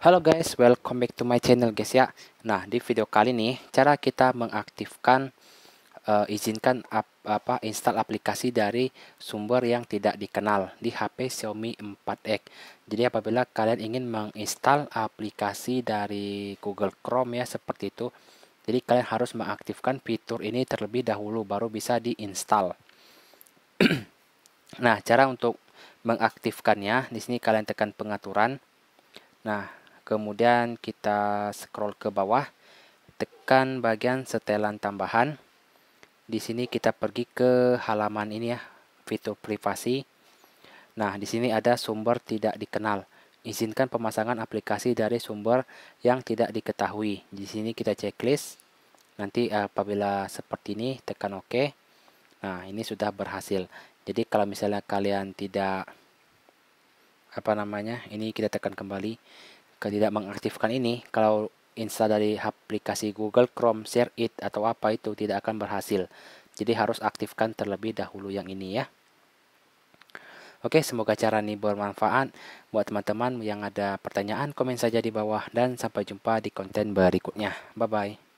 Halo guys, welcome back to my channel guys ya. Nah, di video kali ini cara kita mengaktifkan uh, izinkan ap, apa install aplikasi dari sumber yang tidak dikenal di HP Xiaomi 4X. Jadi apabila kalian ingin menginstal aplikasi dari Google Chrome ya seperti itu. Jadi kalian harus mengaktifkan fitur ini terlebih dahulu baru bisa diinstal. nah, cara untuk mengaktifkannya di sini kalian tekan pengaturan. Nah, Kemudian kita scroll ke bawah, tekan bagian setelan tambahan. Di sini kita pergi ke halaman ini ya, fitur privasi. Nah, di sini ada sumber tidak dikenal. Izinkan pemasangan aplikasi dari sumber yang tidak diketahui. Di sini kita checklist. Nanti eh, apabila seperti ini, tekan OK. Nah, ini sudah berhasil. Jadi kalau misalnya kalian tidak apa namanya, ini kita tekan kembali. Ketidak mengaktifkan ini, kalau install dari aplikasi Google Chrome, Share It, atau apa itu tidak akan berhasil. Jadi harus aktifkan terlebih dahulu yang ini ya. Oke, semoga cara ini bermanfaat buat teman-teman yang ada pertanyaan, komen saja di bawah dan sampai jumpa di konten berikutnya. Bye bye.